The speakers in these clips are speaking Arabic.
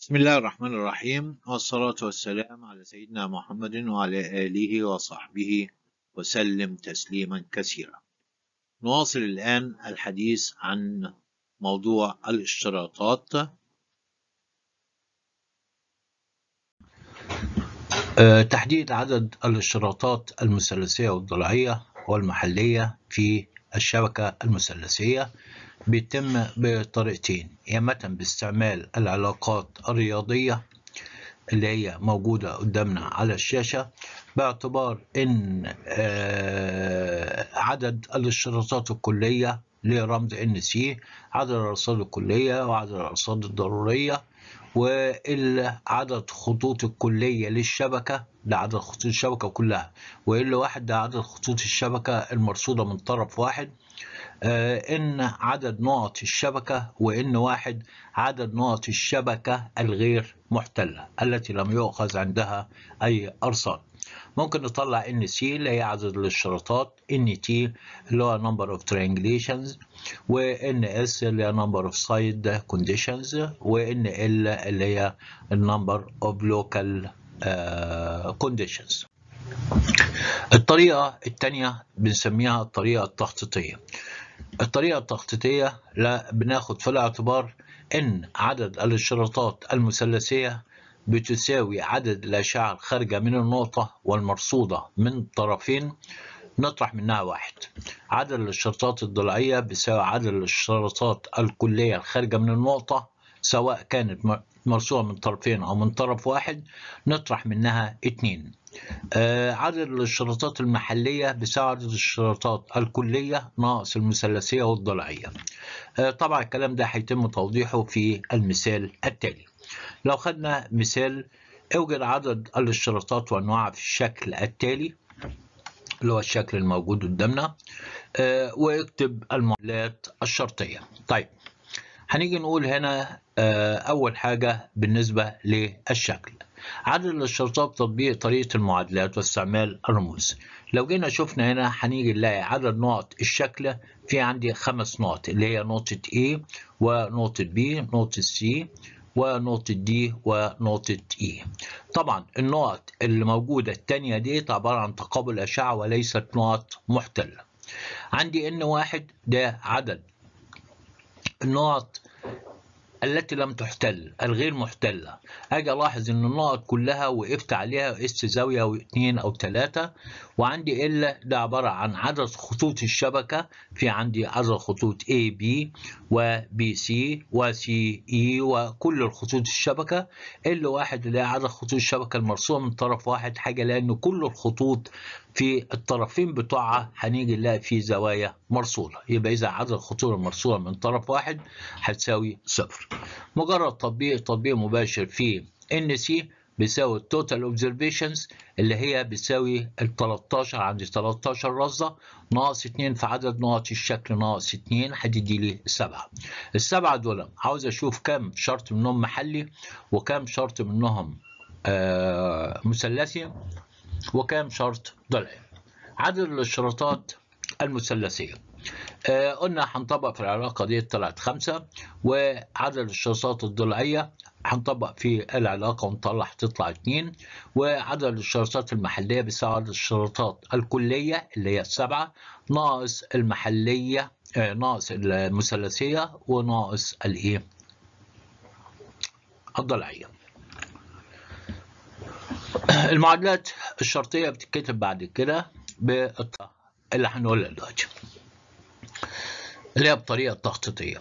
بسم الله الرحمن الرحيم والصلاة والسلام على سيدنا محمد وعلى آله وصحبه وسلم تسليما كثيرا نواصل الآن الحديث عن موضوع الاشتراطات آه، تحديد عدد الاشتراطات المثلثية والضلعية والمحلية في الشبكة المثلثية بيتم بطريقتين يا اما باستعمال العلاقات الرياضية اللي هي موجودة قدامنا على الشاشة باعتبار ان آه، عدد الاشتراطات الكلية لرمز ان سي عدد الارصاد الكلية وعدد الارصاد الضرورية عدد خطوط الكلية للشبكة ده عدد خطوط الشبكة كلها وال واحد ده عدد خطوط الشبكة المرصودة من طرف واحد آه، ان عدد نقط الشبكه وان واحد عدد نقط الشبكه الغير محتله التي لم يؤخذ عندها اي ارصاد ممكن نطلع ان سي اللي هي عدد الاشتراطات ان تي اللي هو نمبر اوف ترينجليشنز وان اس اللي هي نمبر اوف سايد كونديشنز وان ال اللي هي النمبر اوف لوكال كونديشنز الطريقة الثانية بنسميها الطريقة التخطيطية الطريقة التخطيطية لا بناخد في الاعتبار إن عدد الاشتراطات المثلثية بتساوي عدد الأشعة الخارجة من النقطة والمرصودة من طرفين نطرح منها واحد عدد الاشتراطات الضلعية بيساوي عدد الاشتراطات الكلية الخارجة من النقطة سواء كانت مرصوده من طرفين أو من طرف واحد نطرح منها اتنين آه، عدد الاشتراطات المحلية بيساوي عدد الاشتراطات الكلية ناقص المثلثية والضلعية. آه، طبعا الكلام ده هيتم توضيحه في المثال التالي. لو خدنا مثال اوجد عدد الاشتراطات وانواعها في الشكل التالي اللي هو الشكل الموجود قدامنا آه، واكتب المعادلات الشرطية طيب هنيجي نقول هنا أول حاجة بالنسبة للشكل عدد الشرطات تطبيق طريقة المعادلات واستعمال الرموز لو جينا شفنا هنا هنيجي نلاقي عدد نقط الشكلة في عندي خمس نقط اللي هي نقطة A ونقطة B نقطة C ونقطة D ونقطة E طبعا النقط اللي موجودة التانية دي عبارة عن تقابل أشعة وليست نقط محتلة عندي N 1 ده عدد النقط التي لم تحتل الغير محتلة أجي ألاحظ إن النقط كلها وقفت عليها اس زاوية أو اتنين أو تلاتة وعندي إلا ده عبارة عن عدد خطوط الشبكة في عندي عدد خطوط A B و B C و C E وكل الخطوط الشبكة اللي واحد اللي هي عدد خطوط الشبكة المرسومة من طرف واحد حاجة لأن كل الخطوط في الطرفين بتوعها هنيجي نلاقي في زوايا مرصولة يبقى إذا عدد الخطوط المرصولة من طرف واحد هتساوي صفر مجرد تطبيق تطبيق مباشر في ان سي بيساوي التوتال اوبزرفيشنز اللي هي بتساوي ال 13 عندي 13 رصده ناقص 2 في عدد نقط الشكل ناقص 2 هتدي لي 7 السبعه دول عاوز اشوف كام شرط منهم محلي وكام شرط منهم آه مثلثي وكام شرط ضلع عدد الاشتراطات المثلثية آه قلنا هنطبق في العلاقة دي طلعت خمسة وعدد الاشتراطات الضلعية هنطبق في العلاقة ونطلع تطلع اتنين وعدد الاشتراطات المحلية بيساوي عدد الاشتراطات الكلية اللي هي السبعة ناقص المحلية آه ناقص المثلثية وناقص الايه الضلعية المعادلات الشرطية بتتكتب بعد كده بالطه اللي هنقولها دلوقتي اللي هي بطريقة تخطيطية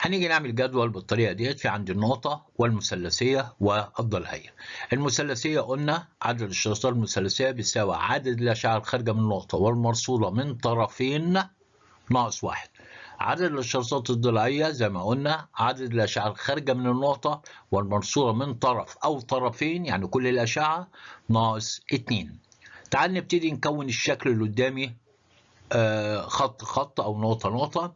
هنيجي نعمل جدول بالطريقة ديت في عندي النقطة والمثلثية والضلعية المثلثية قلنا عدد الشريطات المثلثية بيساوي عدد الأشعة الخارجة من النقطة والمرصودة من طرفين ناقص واحد عدد الاشارات الضلعيه زي ما قلنا عدد الاشعه الخارجه من النقطه والمرصوله من طرف او طرفين يعني كل الاشعه ناقص 2 تعال نبتدي نكون الشكل اللي قدامي آه، خط خط او نقطه نقطه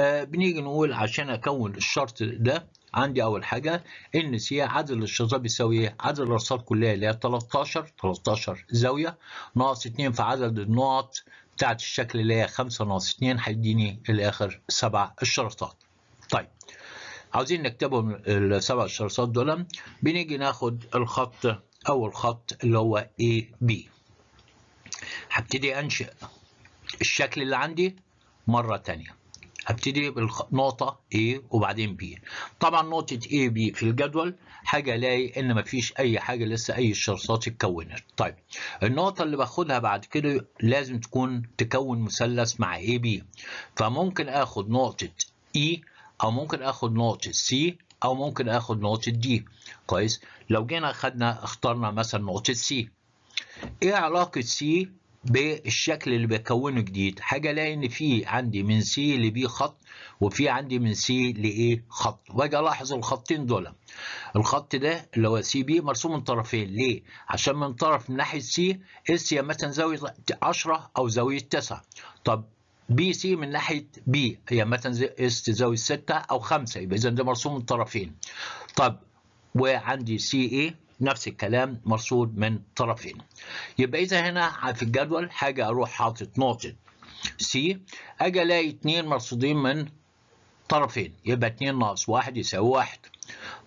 آه، بنيجي نقول عشان اكون الشرط ده عندي اول حاجه ان سي عدد الاشارات بيساوي ايه؟ عدد الارصاد كلها اللي هي 13 13 زاويه ناقص 2 في عدد النقط بتاعت الشكل اللي هي 5 ناقص 2 هيديني الاخر سبع الشرطات. طيب عاوزين نكتبهم السبع الشرطات دول بنيجي ناخد الخط اول خط اللي هو AB هبتدي انشئ الشكل اللي عندي مره ثانيه. هبتدي بالنقطة A وبعدين B طبعا نقطة A B في الجدول حاجة الاقي ان مفيش اي حاجة لسه اي شرصات اتكونت طيب النقطة اللي باخدها بعد كده لازم تكون تكون مثلث مع A B فممكن اخد نقطة E او ممكن اخد نقطة C او ممكن اخد نقطة D كويس لو جينا خدنا اخترنا مثلا نقطة C ايه علاقة C بالشكل اللي بكونه جديد حاجه الاقي ان في عندي من سي لبي خط وفي عندي من سي لايه خط واجي الاحظ الخطين دول الخط ده اللي هو سي بي مرسوم من طرفين ليه عشان من طرف من ناحيه سي اس يا مثلا زاويه 10 او زاويه 9 طب بي سي من ناحيه بي هي مثلا اس زاويه 6 او 5 يبقى اذا ده مرسوم من طرفين طب وعندي سي ايه نفس الكلام مرصود من طرفين يبقى إذا هنا في الجدول حاجة أروح حاطط نقطة سي أجي ألاقي اثنين مرصودين من طرفين يبقى اثنين ناقص واحد يساوي واحد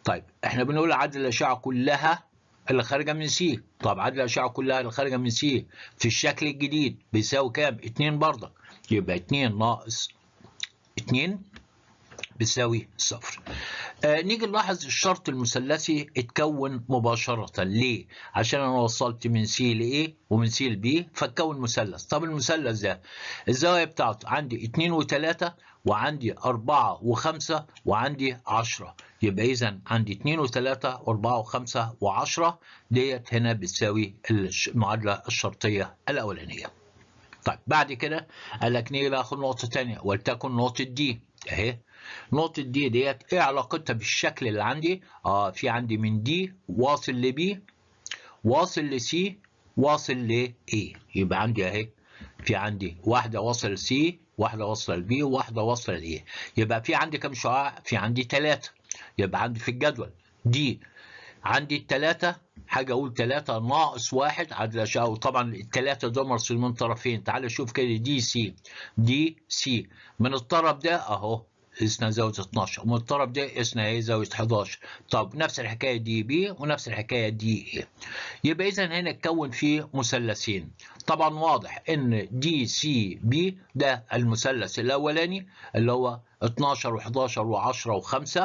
طيب احنا بنقول عدد الأشعة كلها اللي خارجة من سي طب عدد الأشعة كلها اللي خارجة من سي في الشكل الجديد بيساوي كام؟ اثنين برضه يبقى اثنين ناقص اثنين بتساوي صفر آه نيجي نلاحظ الشرط المثلثي اتكون مباشرة ليه؟ عشان أنا وصلت من سي لإيه ومن سي لبي فاتكون مثلث طب المثلث ده الزوايا بتاعته عندي 2 و3 وعندي 4 و5 وعندي 10 يبقى إذا عندي 2 و3 و4 و5 و10 ديت هنا بتساوي المعادلة الشرطية الأولانية. طيب بعد كده قال لك نيجي ناخد نقطة تانية ولتكن نقطة دي أهي نقطة دي ديت ايه علاقتها بالشكل اللي عندي؟ اه في عندي من دي واصل لبي واصل لسي واصل ل A إيه. يبقى عندي اهي في عندي واحدة واصل سي واحدة واصلة لبي وواحدة واصلة لاي يبقى في عندي كام شعاع؟ في عندي ثلاثة يبقى عندي في الجدول دي عندي الثلاثة حاجة أقول ثلاثة ناقص واحد عدد الأشعة وطبعا الثلاثة دول مرسومين من طرفين تعال شوف كده دي سي دي سي من الطرف ده أهو اسمها زاوية 12 ومضطرب ده اسمها ايه زاوية 11 طب نفس الحكاية دي بي ونفس الحكاية دي ايه يبقى اذا هنا اتكون في مثلثين طبعا واضح ان دي سي بي ده المثلث الاولاني اللي هو 12 و11 و10 و5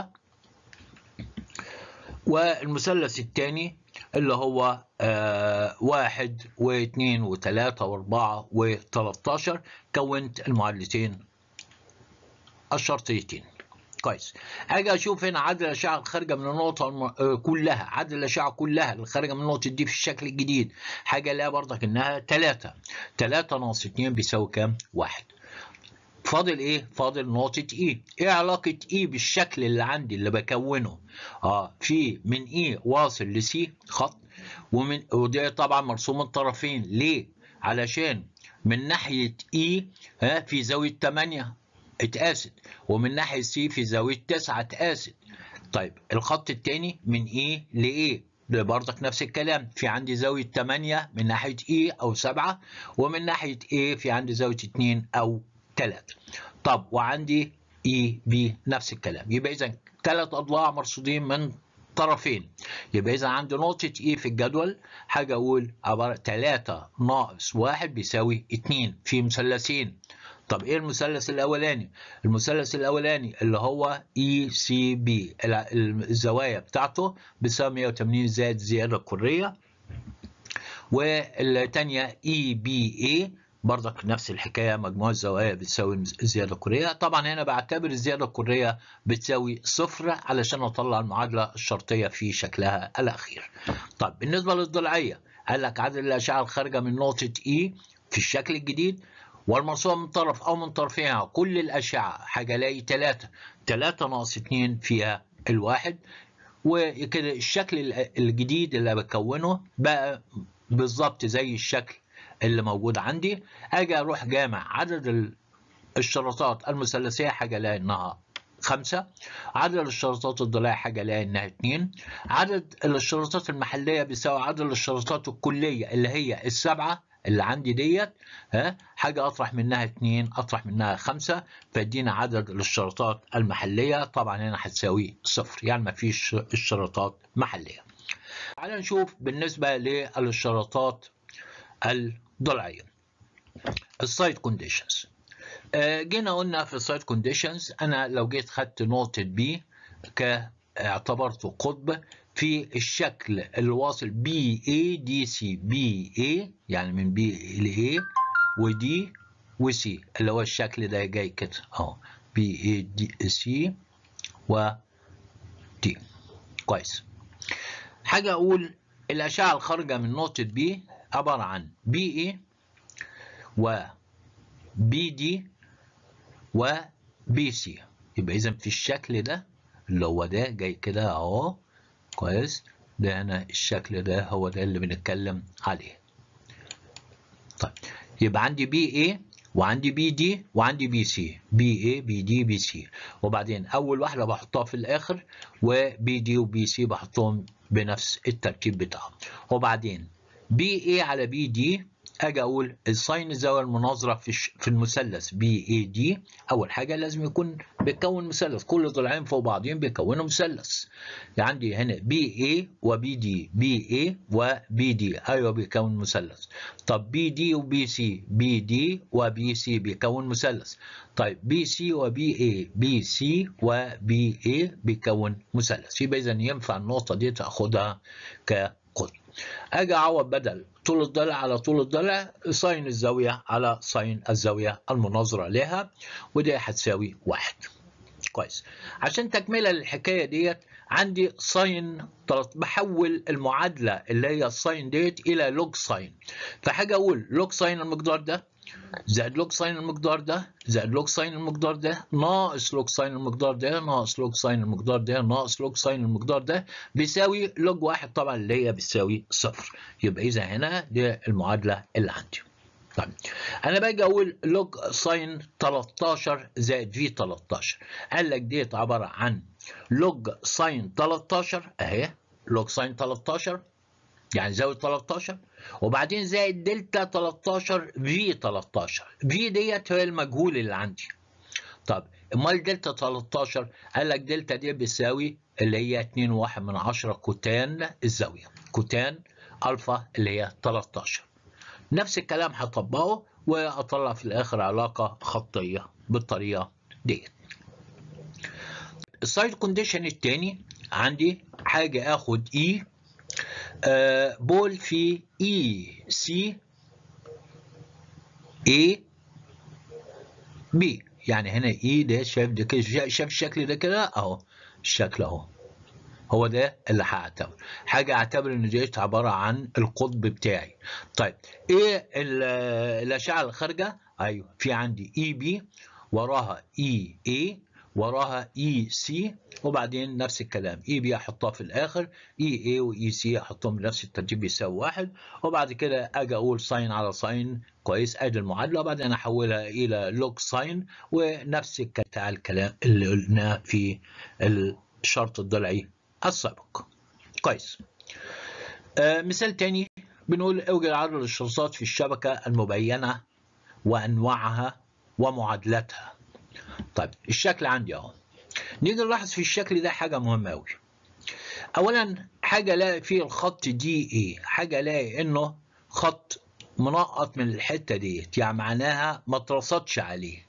والمثلث الثاني اللي هو آه واحد واثنين وثلاثة واربعة وثلاثة عشر كونت المعادلتين الشرطيتين كويس اجي اشوف هنا عدد الاشعه الخارجه من النقطه الم... آه، كلها عدد الاشعه كلها اللي خارجه من النقطه دي في الشكل الجديد حاجه الاقيها برضك انها 3 3 ناقص 2 بيساوي كام 1 فاضل ايه فاضل نقطه اي e. ايه علاقه اي e بالشكل اللي عندي اللي بكونه اه في من اي e واصل لسي خط ومن ودي طبعا مرسوم الطرفين ليه علشان من ناحيه اي آه، ها في زاويه 8 اتقاست ومن ناحية سي في زاوية 9 اتقاست طيب الخط الثاني من اي e لاي برضك نفس الكلام في عندي زاوية 8 من ناحية اي e او 7 ومن ناحية اي في عندي زاوية 2 او 3 طب وعندي اي e، بي نفس الكلام يبقى اذا ثلاث اضلاع مرصودين من طرفين يبقى اذا عندي نقطه اي في الجدول حاجه اقول عباره 3 ناقص 1 بيساوي 2 في مثلثين طب ايه المثلث الاولاني المثلث الاولاني اللي هو اي سي بي الزوايا بتاعته بتساوي 180 زائد زياده كريه والثانيه اي e بي اي برضك نفس الحكايه مجموع الزوايا بتساوي الزياده الكريه طبعا هنا بعتبر الزياده الكريه بتساوي صفر علشان اطلع المعادله الشرطيه في شكلها الاخير طب بالنسبه للضلعيه قال لك عدد الاشعه الخارجه من نقطه اي e في الشكل الجديد والمرسومة من طرف أو من طرفها كل الأشعة حاجة ثلاثة ثلاثة ناقص اتنين فيها الواحد وكده الشكل الجديد اللي بكونه بقى بالظبط زي الشكل اللي موجود عندي اجي اروح جامع عدد الشرطات المثلثيه حاجه الاقي انها خمسة عدد الشرطات الضلعية حاجة الاقي انها اتنين عدد الشرطات المحلية بيساوي عدد الشرطات الكلية اللي هي السبعة اللي عندي ديت ها حاجه اطرح منها اثنين اطرح منها خمسه فدينا عدد الاشتراطات المحليه طبعا هنا هتساوي صفر يعني ما فيش اشتراطات محليه. تعالى نشوف بالنسبه للاشتراطات الضلعيه. السايد آه، كونديشنز جينا قلنا في السايد كونديشنز انا لو جيت خدت نقطه بي ك اعتبرته قطب في الشكل الواصل بي اي دي سي بي اي يعني من بي اي ودي وسي اللي هو الشكل ده جاي كده اهو بي اي دي سي ودي كويس حاجة أقول الأشعة الخارجة من نقطة بي عبارة عن بي اي و بي دي وبي سي يبقى إذا في الشكل ده اللي هو ده جاي كده أهو كويس ده أنا الشكل ده هو ده اللي بنتكلم عليه طيب يبقى عندي بي اي وعندي بي دي وعندي بي سي بي اي بي دي بي سي وبعدين اول واحده بحطها في الاخر وبي دي وبي سي بحطهم بنفس الترتيب بتاعهم وبعدين بي اي على بي دي اجي اقول الساين الزاويه المناظره في في المثلث بي اي دي اول حاجه لازم يكون بيتكون مثلث كل ضلعين فوق بعضهم بيكونوا مثلث يعني عندي هنا بي اي وبي دي بي اي وبي دي ايوه بيكون مثلث طب بي دي وبي سي بي دي وبي سي بيكون مثلث طيب بي سي وبي اي بي سي وبي اي بيكون مثلث يبقى اذا ينفع النقطه دي تاخدها ك اجي اعوض بدل طول الضلع على طول الضلع ساين الزاوية على ساين الزاوية المناظرة لها ودي هتساوي واحد كويس عشان تكملة للحكاية ديت عندي ساين بحول المعادلة اللي هي الساين ديت إلى لوج ساين فحاجة أقول لوج ساين المقدار ده زائد لوج ساين المقدار ده زائد لوج ساين المقدار ده ناقص لوج ساين المقدار ده ناقص لوج ساين المقدار ده ناقص لوج ساين المقدار ده بيساوي لوج واحد طبعا اللي هي بتساوي صفر يبقى اذا هنا دي المعادله اللي عندي. طيب انا باجي اقول لوج ساين 13 زائد في 13 قال لك ديت عباره عن لوج ساين 13 اهي لوج ساين 13 يعني زاوية 13 وبعدين زائد دلتا 13 في 13 في ديت هي المجهول اللي عندي طب امال دلتا 13 قال لك دلتا دي بتساوي اللي هي 2 واحد من 10 كوتان الزاوية كوتان الفا اللي هي 13 نفس الكلام هطبقه واطلع في الاخر علاقة خطية بالطريقة ديت السايد كونديشن الثاني عندي حاجة اخد اي e آه، بول في اي سي اي بي يعني هنا اي ده شايف ده كده شايف الشكل ده كده اهو الشكل اهو هو ده اللي هعتبر حاجه اعتبر ان ديت عباره عن القطب بتاعي طيب ايه الاشعه الخارجه ايوه في عندي اي بي وراها اي اي وراها اي e, سي وبعدين نفس الكلام اي e بي احطها في الاخر اي e، اي واي سي احطهم بنفس الترتيب بيساوي واحد وبعد كده اجي اقول ساين على ساين كويس ادي المعادله وبعدين احولها الى لوج ساين ونفس بتاع الكلام اللي قلناه في الشرط الضلعي السابق كويس آه، مثال تاني بنقول اوجد عدد الشرطات في الشبكه المبينه وانواعها ومعادلتها. طيب الشكل عندي اهو نيجي نلاحظ في الشكل ده حاجه مهمه قوي اولا حاجه الاقي فيه الخط دي ايه e، حاجه الاقي انه خط منقط من الحته ديت يعني معناها ما اترصدش عليه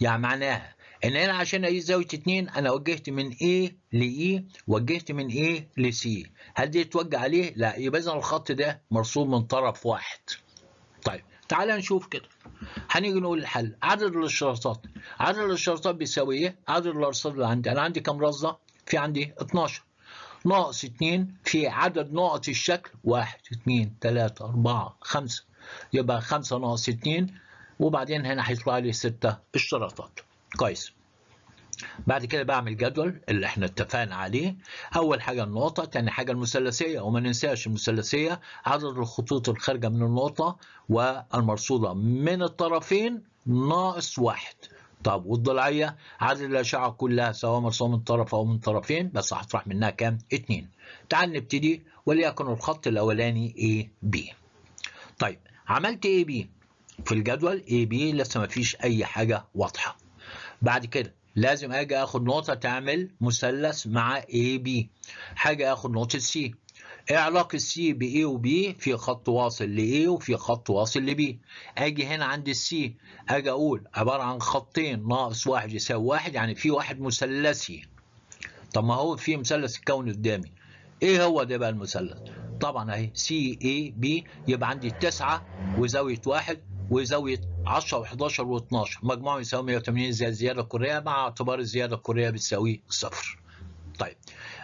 يعني معناها ان هنا عشان اقيس زاويه 2 انا وجهت من A ل E وجهت من A ل C هل دي توجه عليه؟ لا يبقى اذا الخط ده مرسوم من طرف واحد تعال نشوف كده هنيجي نقول الحل عدد الاشتراطات عدد الاشتراطات بيساوي ايه عدد الارصاد اللي عندي انا عندي كام رصده في عندي 12 ناقص 2 في عدد ناقص الشكل 1 2 3 4 5 يبقى 5 ناقص 2 وبعدين هنا هيطلع لي 6 اشتراطات كويس بعد كده بعمل جدول اللي احنا اتفقنا عليه اول حاجه النقطه ثاني حاجه المثلثيه وما ننساش المثلثيه عدد الخطوط الخارجه من النقطه والمرصوده من الطرفين ناقص واحد طب والضلعيه عدد الاشعه كلها سواء مرصوده من طرف او من طرفين بس هطرح منها كام اتنين تعال نبتدي وليكن الخط الاولاني اي بي طيب عملت اي بي في الجدول اي بي لسه ما فيش اي حاجه واضحه بعد كده لازم اجي اخد نقطه تعمل مثلث مع اي بي حاجه اخد نقطه سي ايه علاقه سي باي وبي في خط واصل لاي وفي خط واصل لبي اجي هنا عند السي اجي اقول عباره عن خطين ناقص واحد يساوي واحد يعني في واحد مثلثي طب ما هو في مثلث الكون قدامي ايه هو ده بقى المثلث طبعا اهي سي اي بي يبقى عندي تسعة وزاويه واحد وزاويه 10 و11 و12 مجموعهم يساوي 180 زائد الزياده الكوريه مع اعتبار الزياده الكوريه بتساوي صفر. طيب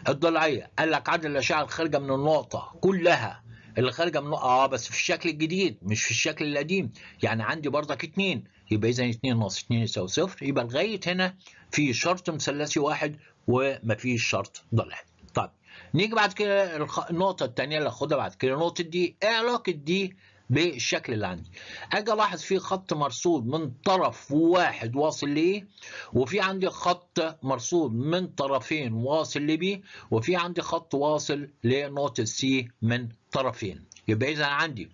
الضلعيه قال لك عدد الاشعه الخارجه من النقطه كلها اللي خارجه من اه بس في الشكل الجديد مش في الشكل القديم يعني عندي برضك 2 يبقى اذا 2 ناقص 2 يساوي صفر يبقى لغايه هنا في شرط مثلثي واحد ومفيش شرط ضلعي. طيب نيجي بعد كده النقطه الثانيه اللي هاخدها بعد كده نقطه دي ايه علاقه دي بالشكل اللي عندي اجي الاحظ في خط مرصود من طرف واحد واصل ليه وفي عندي خط مرصود من طرفين واصل لبي وفي عندي خط واصل لنقطه سي من طرفين يبقى اذا عندي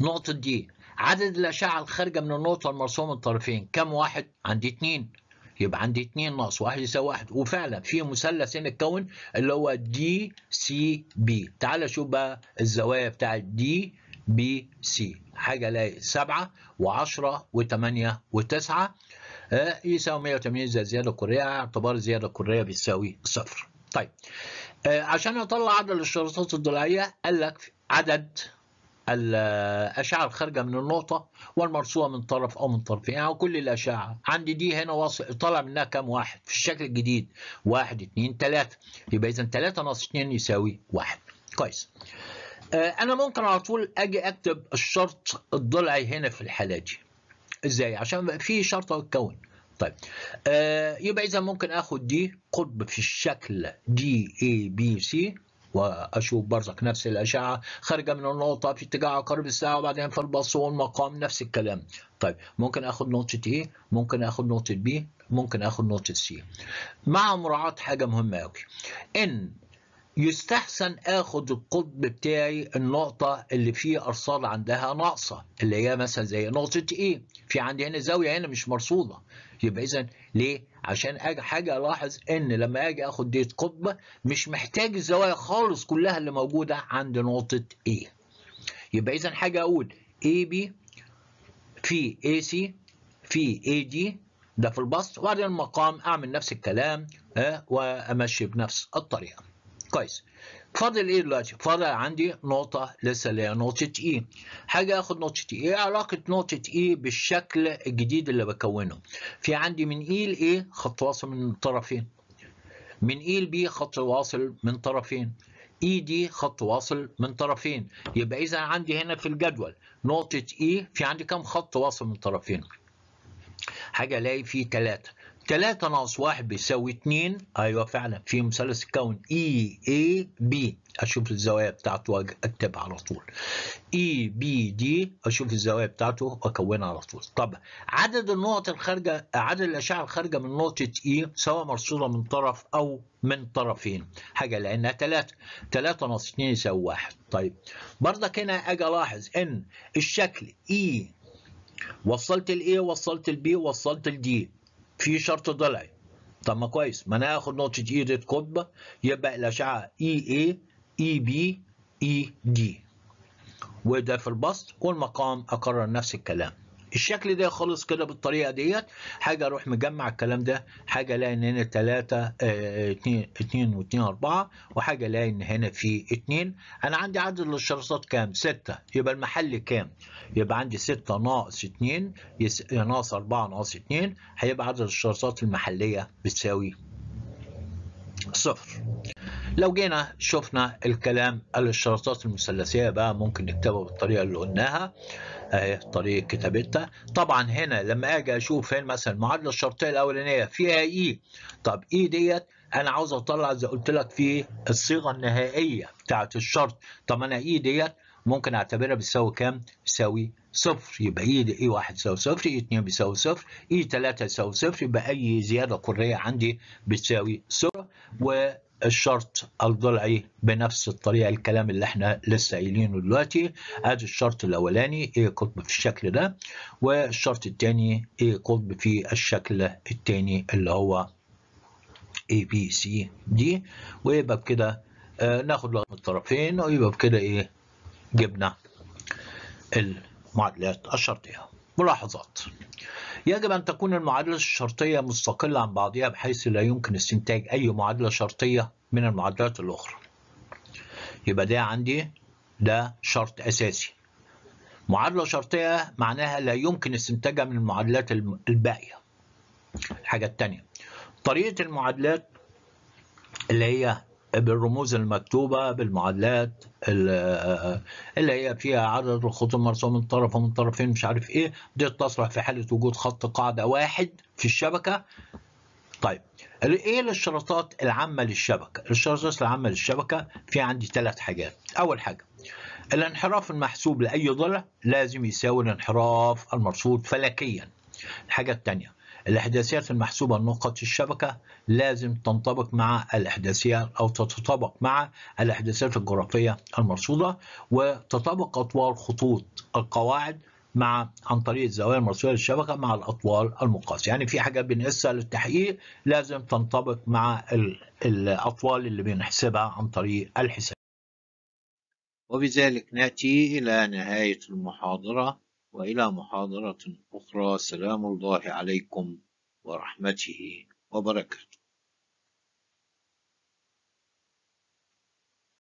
نقطه دي عدد الاشعه الخارجه من النقطه المرسومه من طرفين كم واحد عندي اتنين يبقى عندي 2 ناقص 1 يساوي 1 وفعلا في مثلث هنا اتكون اللي هو دي سي بي تعال شوف بقى الزوايا بتاعت دي بي سي حاجة الاقي 7 و10 و8 و9 يساوي 180 زائد زيادة الكلية اعتبار زيادة الكلية بيساوي صفر. طيب آه، عشان اطلع عدد الاشارات الضلعية قال لك عدد الأشعة الخارجة من النقطة والمرسومه من طرف أو من طرفين يعني كل الأشعة عندي دي هنا واصل طالع منها كام واحد في الشكل الجديد واحد اثنين ثلاثه يبقى إذا ثلاثه ناقص اثنين يساوي واحد كويس آه، انا ممكن على طول اجي اكتب الشرط الضلعي هنا في الحاله دي ازاي عشان في شرط اتكون طيب آه، يبقى اذا ممكن اخد دي قطب في الشكل دي اي بي سي واشوف برضك نفس الاشعه خارجه من النقطه في اتجاه عقارب الساعه وبعدين في البص والمقام نفس الكلام طيب ممكن اخد نقطه ايه ممكن اخد نقطه بي ممكن اخد نقطه سي مع مراعاه حاجه مهمه قوي ان يستحسن اخد القطب بتاعي النقطة اللي فيه ارصاد عندها ناقصة اللي هي مثلا زي نقطة ايه في عندي هنا زاوية هنا مش مرصودة يبقى اذا ليه عشان اجي حاجة الاحظ ان لما اجي اخد دي قطب مش محتاج الزوايا خالص كلها اللي موجودة عند نقطة ايه يبقى اذا حاجة اقول اي بي في اي سي في اي دي ده في البسط وبعدين المقام اعمل نفس الكلام أه وامشي بنفس الطريقة كويس فاضل ايه دلوقتي فاضل عندي نقطة لسه اللي هي نقطة e. اي حاجة اخد نقطة اي e. ايه علاقة نقطة اي e بالشكل الجديد اللي بكونه في عندي من اي لاي خط واصل من طرفين من اي لبي خط واصل من طرفين اي دي خط واصل من طرفين يبقى اذا عندي هنا في الجدول نقطة اي في عندي كام خط واصل من طرفين حاجة الاقي فيه ثلاثة 3 ناقص 1 بيساوي 2 ايوه فعلا في مثلث الكون اي e، اي بي اشوف الزوايا بتاعته اكتب على طول اي بي دي اشوف الزوايا بتاعته واكونها على طول طب عدد النقط الخارجه عدد الاشعه الخارجه من نقطه اي e سواء مرصوده من طرف او من طرفين حاجه لانها 3 3 ناقص 2 يساوي 1 طيب برضك هنا اجي الاحظ ان الشكل اي e، وصلت الاي وصلت البي وصلت الدي في شرط ضلعي طب ما كويس ما انا هاخد نقطه اي ريت قطب يبقى الاشعه اي اي اي بي اي دي وده في البسط والمقام اكرر نفس الكلام الشكل ده خالص كده بالطريقه ديت حاجه اروح مجمع الكلام ده حاجه الاقي ان هنا 3 2 2 و2 4 وحاجه الاقي ان هنا في 2 انا عندي عدد الاشتراطات كام 6 يبقى المحل كام يبقى عندي 6 ناقص 2 ناقص 4 ناقص 2 هيبقى عدد الاشتراطات المحليه بتساوي صفر لو جينا شفنا الكلام الاشتراطات المثلثيه بقى ممكن نكتبها بالطريقه اللي قلناها اهي طريقه كتابتها طبعا هنا لما اجي اشوف هنا مثلا المعادله الشرطيه الاولانيه فيها اي طب اي e ديت انا عاوز اطلع زي قلت لك في الصيغه النهائيه بتاعه الشرط طب انا اي e ديت ممكن اعتبرها بتساوي كام؟ بتساوي صفر يبقى اي اي واحد يساوي صفر اي اتنين بيساوي صفر اي تلاتة يساوي صفر يبقى اي زياده قريه عندي بتساوي صفر والشرط الضلعي بنفس الطريقه الكلام اللي احنا لسه قايلينه دلوقتي ادي الشرط الاولاني اي قطب في الشكل ده والشرط الثاني اي قطب في الشكل الثاني اللي هو اي بي سي دي ويبقى بكده آه، ناخد لغه الطرفين ويبقى بكده ايه جبنا ال معادلات الشرطية ملاحظات يجب أن تكون المعادلة الشرطية مستقلة عن بعضها بحيث لا يمكن استنتاج أي معادلة شرطية من المعادلات الأخرى يبقى ده عندي ده شرط أساسي معادلة شرطية معناها لا يمكن استنتاجها من المعادلات الباقية الحاجة الثانية طريقة المعادلات اللي هي بالرموز المكتوبة بالمعادلات اللي هي فيها عدد الخطوط المرسومه من طرف ومن طرفين مش عارف ايه دي تصلح في حالة وجود خط قاعدة واحد في الشبكة طيب ايه الاشتراطات العامة للشبكة الاشتراطات العامة للشبكة في عندي ثلاث حاجات اول حاجة الانحراف المحسوب لأي ضلع لازم يساوي الانحراف المرصود فلكيا الحاجة الثانية الإحداثيات المحسوبة لنقط الشبكة لازم تنطبق مع الإحداثيات أو تتطابق مع الإحداثيات الجغرافية المرصودة وتطابق أطوال خطوط القواعد مع عن طريق الزوايا المرصوده للشبكه مع الاطوال المقاسة يعني في حاجه بنقيسها للتحقيق لازم تنطبق مع الاطوال اللي بنحسبها عن طريق الحساب وبذلك ناتي الى نهايه المحاضره وإلى محاضرة أخرى سلام الله عليكم ورحمته وبركاته